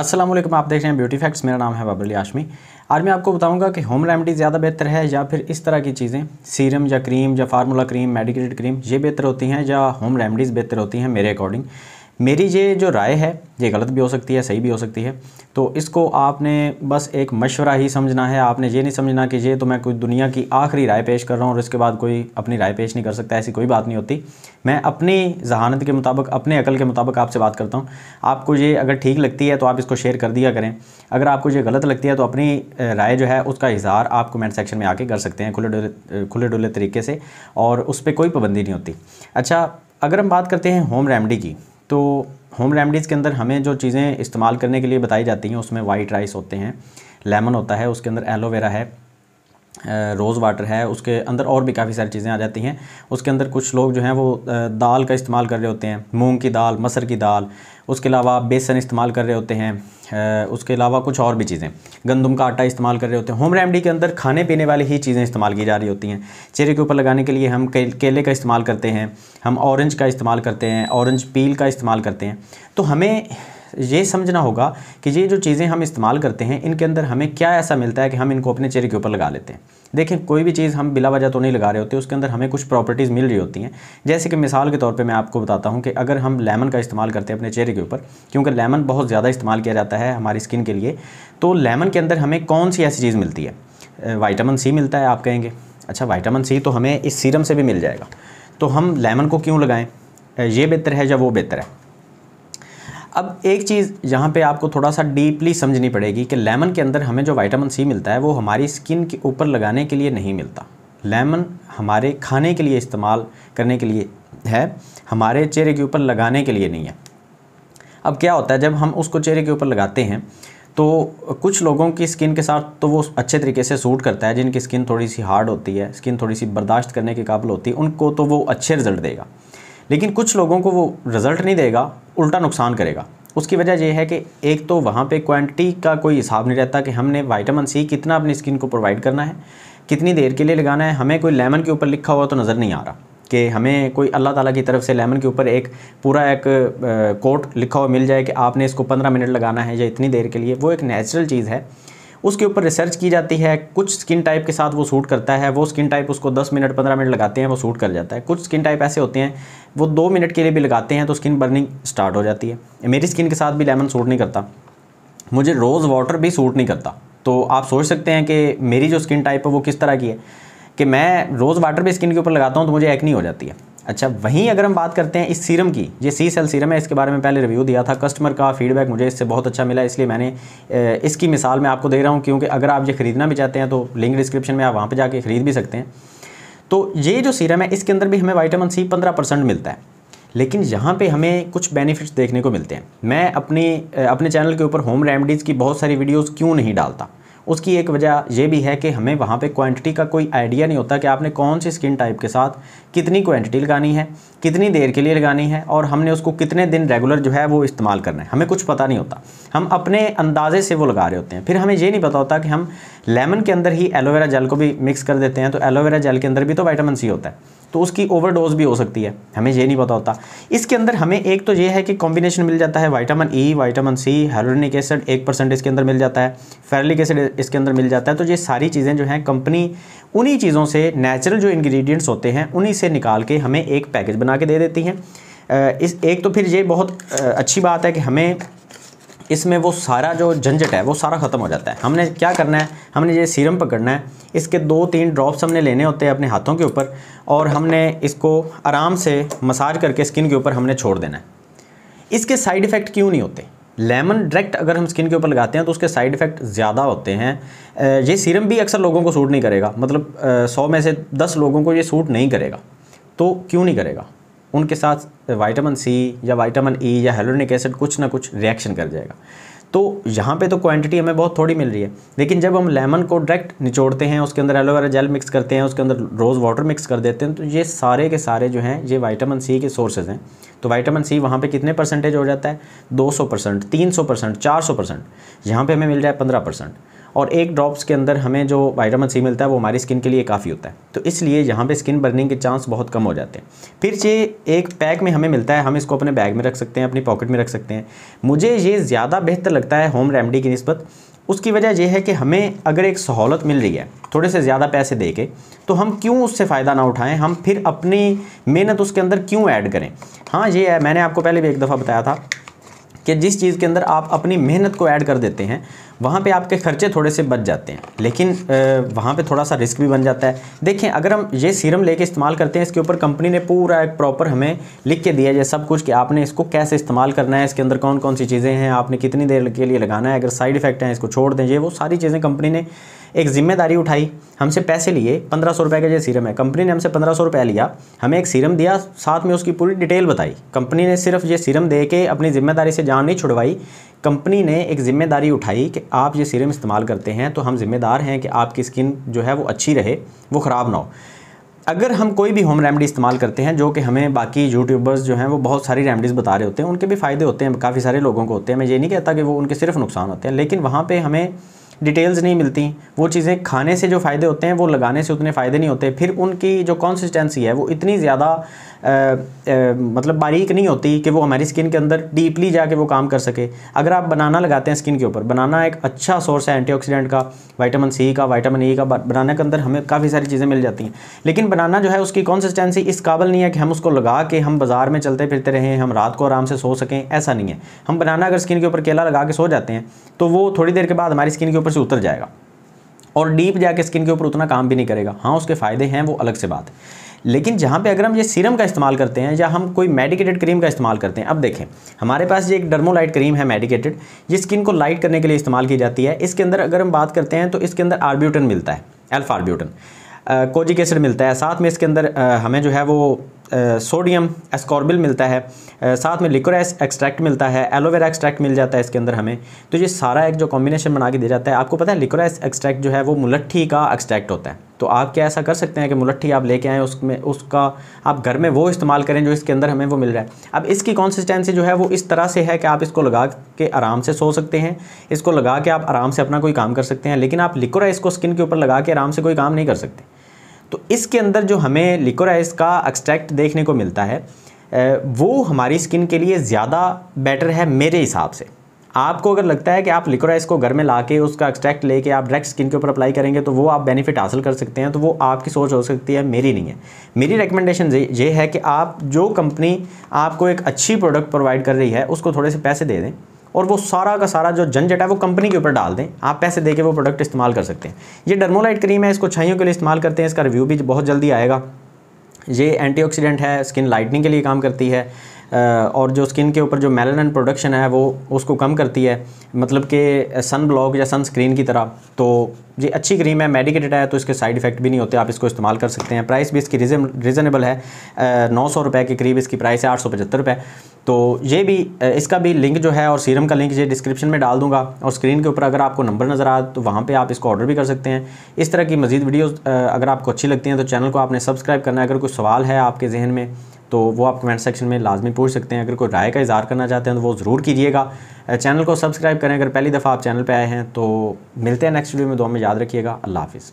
असलम आप देख रहे हैं ब्यूटी फैक्ट्स मेरा नाम है बाबरली आशमी आज मैं आपको बताऊंगा कि होम रेमेडी ज़्यादा बेहतर है या फिर इस तरह की चीज़ें सीरम या क्रीम या फार्मूला क्रीम मेडिकेटेड क्रीम ये बेहतर होती हैं या होम रेमेडीज़ बेहतर होती हैं मेरे अकॉर्डिंग मेरी ये जो राय है ये गलत भी हो सकती है सही भी हो सकती है तो इसको आपने बस एक मशवरा ही समझना है आपने ये नहीं समझना कि ये तो मैं कोई दुनिया की आखिरी राय पेश कर रहा हूँ और इसके बाद कोई अपनी राय पेश नहीं कर सकता ऐसी कोई बात नहीं होती मैं अपनी जहानत के मुताबिक अपने अकल के मुताबिक आपसे बात करता हूँ आपको ये अगर ठीक लगती है तो आप इसको शेयर कर दिया करें अगर आपको ये गलत लगती है तो अपनी राय जो है उसका इजहार आप कमेंट सेक्शन में आके कर सकते हैं खुले डुले खुले डुले तरीके से और उस पर कोई पाबंदी नहीं होती अच्छा अगर हम बात करते हैं होम रेमडी की तो होम रेमडीज़ के अंदर हमें जो चीज़ें इस्तेमाल करने के लिए बताई जाती हैं उसमें वाइट राइस होते हैं लेमन होता है उसके अंदर एलोवेरा है रोज़ वाटर है उसके अंदर और भी काफ़ी सारी चीज़ें आ जाती हैं उसके अंदर कुछ लोग जो हैं वो दाल का इस्तेमाल कर रहे होते हैं मूंग की दाल मसर की दाल उसके अलावा बेसन इस्तेमाल कर रहे होते हैं उसके अलावा कुछ और भी चीज़ें गंदम का आटा इस्तेमाल कर रहे होते हैं होम रेमडी के अंदर खाने पीने वाली ही चीज़ें इस्तेमाल की जा रही होती हैं चेहरे के ऊपर लगाने के लिए हम केले का इस्तेमाल करते हैं हम ऑरेंज का इस्तेमाल करते हैं ऑरेंज पील का इस्तेमाल करते हैं तो हमें ये समझना होगा कि ये जो चीज़ें हम इस्तेमाल करते हैं इनके अंदर हमें क्या ऐसा मिलता है कि हम इनको अपने चेहरे के ऊपर लगा लेते हैं देखें कोई भी चीज़ हम बिला वजह तो नहीं लगा रहे होते उसके अंदर हमें कुछ प्रॉपर्टीज़ मिल रही होती हैं जैसे कि मिसाल के तौर पे मैं आपको बताता हूँ कि अगर हम लेमन का इस्तेमाल करते हैं अपने चेहरे के ऊपर क्योंकि लेमन बहुत ज़्यादा इस्तेमाल किया जाता है हमारी स्किन के लिए तो लेमन के अंदर हमें कौन सी ऐसी चीज़ मिलती है वाइटामिन सी मिलता है आप कहेंगे अच्छा वाइटामिन सी तो हमें इस सीरम से भी मिल जाएगा तो हम लेमन को क्यों लगाएँ ये बेहतर है या वो बेहतर है अब एक चीज़ यहाँ पे आपको थोड़ा सा डीपली समझनी पड़ेगी कि लेमन के अंदर हमें जो विटामिन सी मिलता है वो हमारी स्किन के ऊपर लगाने के लिए नहीं मिलता लेमन हमारे खाने के लिए इस्तेमाल करने के लिए है हमारे चेहरे के ऊपर लगाने के लिए नहीं है अब क्या होता है जब हम उसको चेहरे के ऊपर लगाते हैं तो कुछ लोगों की स्किन के साथ तो वो अच्छे तरीके से सूट करता है जिनकी स्किन थोड़ी सी हार्ड होती है स्किन थोड़ी सी बर्दाश्त करने के काबिल होती है उनको तो वो अच्छे रिजल्ट देगा लेकिन कुछ लोगों को वो रिज़ल्ट नहीं देगा उल्टा नुकसान करेगा उसकी वजह यह है कि एक तो वहाँ पे क्वांटिटी का कोई हिसाब नहीं रहता कि हमने वाइटामिन सी कितना अपनी स्किन को प्रोवाइड करना है कितनी देर के लिए लगाना है हमें कोई लेमन के ऊपर लिखा हुआ तो नज़र नहीं आ रहा कि हमें कोई अल्लाह ताला की तरफ से लेमन के ऊपर एक पूरा एक कोट लिखा हुआ मिल जाए कि आपने इसको पंद्रह मिनट लगाना है या इतनी देर के लिए वो एक नेचुरल चीज़ है उसके ऊपर रिसर्च की जाती है कुछ स्किन टाइप के साथ वो सूट करता है वो स्किन टाइप उसको दस मिनट पंद्रह मिनट लगाते हैं वो सूट कर जाता है कुछ स्किन टाइप ऐसे होते हैं वो दो मिनट के लिए भी लगाते हैं तो स्किन बर्निंग स्टार्ट हो जाती है मेरी स्किन के साथ भी लेमन सूट नहीं करता मुझे रोज़ वाटर भी सूट नहीं करता तो आप सोच सकते हैं कि मेरी जो स्किन टाइप है वो किस तरह की है कि मैं रोज़ वाटर भी स्किन के ऊपर लगाता हूँ तो मुझे एक्नी हो जाती है अच्छा वहीं अगर हम बात करते हैं इस सीरम की ये सी सेल सीरम है इसके बारे में पहले रिव्यू दिया था कस्टमर का फीडबैक मुझे इससे बहुत अच्छा मिला इसलिए मैंने इसकी मिसाल मैं आपको दे रहा हूँ क्योंकि अगर आप ये ख़रीदना भी चाहते हैं तो लिंक डिस्क्रिप्शन में आप वहाँ पर जाके ख़रीद भी सकते हैं तो ये जो सीरम है इसके अंदर भी हमें वाइटामिन सी पंद्रह परसेंट मिलता है लेकिन यहाँ पे हमें कुछ बेनिफिट्स देखने को मिलते हैं मैं अपने अपने चैनल के ऊपर होम रेमडीज़ की बहुत सारी वीडियोस क्यों नहीं डालता उसकी एक वजह यह भी है कि हमें वहाँ पे क्वांटिटी का कोई आइडिया नहीं होता कि आपने कौन सी स्किन टाइप के साथ कितनी क्वांटिटी लगानी है कितनी देर के लिए लगानी है और हमने उसको कितने दिन रेगुलर जो है वो इस्तेमाल करना है हमें कुछ पता नहीं होता हम अपने अंदाजे से वो लगा रहे होते हैं फिर हमें ये नहीं पता होता कि हम लेमन के अंदर ही एलोवेरा जेल को भी मिक्स कर देते हैं तो एलोवेरा जेल के अंदर भी तो वाइटामिन सी होता है तो उसकी ओवरडोज भी हो सकती है हमें ये नहीं पता होता इसके अंदर हमें एक तो ये है कि कॉम्बिनेशन मिल जाता है vitamin E vitamin C hyaluronic acid एक परसेंट इसके अंदर मिल जाता है फेरलिक एसिड इसके अंदर मिल जाता है तो ये सारी चीज़ें जो हैं कंपनी उन्हीं चीज़ों से नेचुरल जो इन्ग्रीडियंट्स होते हैं उन्हीं से निकाल के हमें एक पैकेज बना के दे देती हैं इस एक तो फिर ये बहुत अच्छी बात है कि हमें इसमें वो सारा जो झंझट है वो सारा ख़त्म हो जाता है हमने क्या करना है हमने ये सीरम पकड़ना है इसके दो तीन ड्रॉप्स हमने लेने होते हैं अपने हाथों के ऊपर और हमने इसको आराम से मसाज करके स्किन के ऊपर हमने छोड़ देना है इसके साइड इफ़ेक्ट क्यों नहीं होते लेमन डायरेक्ट अगर हम स्किन के ऊपर लगाते हैं तो उसके साइड इफ़ेक्ट ज़्यादा होते हैं ये सीरम भी अक्सर लोगों को सूट नहीं करेगा मतलब सौ में से दस लोगों को ये सूट नहीं करेगा तो क्यों नहीं करेगा उनके साथ वाइटामिन सी या वाइटामिन ई e या हेलोनिक एसिड कुछ ना कुछ रिएक्शन कर जाएगा तो यहाँ पे तो क्वांटिटी हमें बहुत थोड़ी मिल रही है लेकिन जब हम लेमन को डायरेक्ट निचोड़ते हैं उसके अंदर एलोवेरा जेल मिक्स करते हैं उसके अंदर रोज़ वाटर मिक्स कर देते हैं तो ये सारे के सारे जो हैं ये वाइटामिन सी के सोर्सेज हैं तो वाइटामिन सी वहाँ पे कितने परसेंटेज हो जाता है दो सौ परसेंट तीन परसेंट चार परसेंट यहाँ पर हमें मिल जाए पंद्रह परसेंट और एक ड्रॉप्स के अंदर हमें जो वाइटामिन सी मिलता है वो हमारी स्किन के लिए काफ़ी होता है तो इसलिए यहाँ पे स्किन बर्निंग के चांस बहुत कम हो जाते हैं फिर ये एक पैक में हमें मिलता है हम इसको अपने बैग में रख सकते हैं अपनी पॉकेट में रख सकते हैं मुझे ये ज़्यादा बेहतर लगता है होम रेमडी की नस्बत उसकी वजह यह है कि हमें अगर एक सहूलत मिल रही है थोड़े से ज़्यादा पैसे दे के तो हम क्यों उससे फ़ायदा ना उठाएं हम फिर अपनी मेहनत उसके अंदर क्यों ऐड करें हाँ ये है मैंने आपको पहले भी एक दफ़ा बताया था कि जिस चीज़ के अंदर आप अपनी मेहनत को ऐड कर देते हैं वहाँ पे आपके खर्चे थोड़े से बच जाते हैं लेकिन वहाँ पे थोड़ा सा रिस्क भी बन जाता है देखें अगर हम ये सीरम लेके इस्तेमाल करते हैं इसके ऊपर कंपनी ने पूरा एक प्रॉपर हमें लिख के दिया है सब कुछ कि आपने इसको कैसे इस्तेमाल करना है इसके अंदर कौन कौन सी चीज़ें हैं आपने कितनी देर के लिए लगाना है अगर साइड इफेक्ट हैं इसको छोड़ दें ये वो सारी चीज़ें कंपनी ने एक जिम्मेदारी उठाई हमसे पैसे लिए पंद्रह सौ रुपये का जो सीरम है कंपनी ने हमसे पंद्रह सौ रुपया लिया हमें एक सीरम दिया साथ में उसकी पूरी डिटेल बताई कंपनी ने सिर्फ ये सीरम दे के अपनी जिम्मेदारी से जान नहीं छुड़वाई कंपनी ने एक ज़िम्मेदारी उठाई कि आप ये सीरम इस्तेमाल करते हैं तो हम ज़िम्मेदार हैं कि आपकी स्किन जो है वो अच्छी रहे वो ख़राब ना हो अगर हम कोई भी होम रेमडी इस्तेमाल करते हैं जो कि हमें बाकी यूट्यूबर्स जो हैं वो बहुत सारी रेमडीज़ बता रहे होते हैं उनके भी फ़ायदे होते हैं काफ़ी सारे लोगों को होते हैं मैं ये नहीं कहता कि वो उनके सिर्फ नुकसान होते हैं लेकिन वहाँ पर हमें डिटेल्स नहीं मिलती वो चीज़ें खाने से जो फ़ायदे होते हैं वो लगाने से उतने फ़ायदे नहीं होते फिर उनकी जो कॉन्सिस्टेंसी है वो इतनी ज़्यादा मतलब बारीक नहीं होती कि वो हमारी स्किन के अंदर डीपली जाके वो काम कर सके अगर आप बनाना लगाते हैं स्किन के ऊपर बनाना एक अच्छा सोर्स है एंटीऑक्सीडेंट का वाइटामिन सी का वाइटामिन ई e का बनाना के अंदर हमें काफ़ी सारी चीज़ें मिल जाती हैं लेकिन बनाना जो है उसकी कॉन्सिस्टेंसी इस काबल नहीं है कि हम उसको लगा के हम बाज़ार में चलते फिरते रहें हम रात को आराम से सो सकें ऐसा नहीं है हम बनाना अगर स्किन के ऊपर केला लगा के सो जाते हैं तो वो थोड़ी देर के बाद हमारी स्किन के ऊपर से उतर जाएगा और डीप जाके स्किन के ऊपर उतना काम भी नहीं करेगा हाँ उसके फ़ायदे हैं वो अलग से बात है लेकिन जहाँ पे अगर हम ये सीरम का इस्तेमाल करते हैं या हम कोई मेडिकेटेड क्रीम का इस्तेमाल करते हैं अब देखें हमारे पास ये एक डर्मोलाइट क्रीम है मेडिकेटेड ये स्किन को लाइट करने के लिए इस्तेमाल की जाती है इसके अंदर अगर हम बात करते हैं तो इसके अंदर आर्ब्यूटन मिलता है एल्फ आर्ब्यूटन कोजिक एसिड मिलता है साथ में इसके अंदर हमें जो है वो सोडियम एस्कॉर्बिल मिलता है साथ में लिक्वर एक्सट्रैक्ट मिलता है एलोवेरा एक्सट्रैक्ट मिल जाता है इसके अंदर हमें तो ये सारा एक जो कॉम्बिनेशन बना के दिया जाता है आपको पता है लिक्वर एक्सट्रैक्ट जो है वो मुलट्ठी का एक्सट्रैक्ट होता है तो आप क्या ऐसा कर सकते हैं कि मुलट्ठी आप लेके आएँ उसमें उसका आप घर में वो इस्तेमाल करें जो इसके अंदर हमें वो मिल रहा है अब इसकी कॉन्सिस्टेंसी जो है वो इस तरह से है कि आप इसको लगा के आराम से सो सकते हैं इसको लगा के आप आराम से अपना कोई काम कर सकते हैं लेकिन आप लिक्वर इसको स्किन के ऊपर लगा के आराम से कोई काम नहीं कर सकते तो इसके अंदर जो हमें लिकोराइस का एक्सट्रैक्ट देखने को मिलता है वो हमारी स्किन के लिए ज़्यादा बेटर है मेरे हिसाब से आपको अगर लगता है कि आप लिकोराइस को घर में ला के उसका एक्सट्रैक्ट लेके आप डायरेक्ट स्किन के ऊपर अप्लाई करेंगे तो वो आप बेनिफिट हासिल कर सकते हैं तो वो आपकी सोच हो सकती है मेरी नहीं है मेरी रिकमेंडेशन ये है कि आप जो कंपनी आपको एक अच्छी प्रोडक्ट प्रोवाइड कर रही है उसको थोड़े से पैसे दे दें और वो सारा का सारा जो झंझट है वो कंपनी के ऊपर डाल दें आप पैसे दे के वो प्रोडक्ट इस्तेमाल कर सकते हैं ये डर्मोलाइट क्रीम है इसको छाइयों के लिए इस्तेमाल करते हैं इसका रिव्यू भी बहुत जल्दी आएगा ये एंटीऑक्सीडेंट है स्किन लाइटनिंग के लिए काम करती है और जो स्किन के ऊपर जो मेलानिन प्रोडक्शन है वो उसको कम करती है मतलब कि सन ब्लॉक या सन स्क्रीन की तरह तो ये अच्छी क्रीम है मेडिकेटेड है तो इसके साइड इफेक्ट भी नहीं होते आप इसको इस्तेमाल कर सकते हैं प्राइस भी इसकी रीज़नेबल है नौ सौ रुपए के करीब इसकी प्राइस है आठ सौ पचहत्तर रुपये तो ये भी इसका भी लिंक जो है और सीरम का लिंक ये डिस्क्रिप्शन में डाल दूंगा और स्क्रीन के ऊपर अगर आपको नंबर नज़र आए तो वहाँ पे आप इसको ऑर्डर भी कर सकते हैं इस तरह की मजीद वीडियोस अगर आपको अच्छी लगती हैं तो चैनल को आपने सब्सक्राइब करना है अगर कोई सवाल है आपके जहन में तो वो आप कमेंट सेक्शन में लाजमी पूछ सकते हैं अगर कोई राय का इजहार करना चाहते हैं तो वो ज़रूर कीजिएगा चैनल को सब्सक्राइब करें अगर पहली दफ़ा आप चैनल पर आए हैं तो मिलते हैं नेक्स्ट वीडियो में दो में याद रखिएगा अल्लाह हाफिज़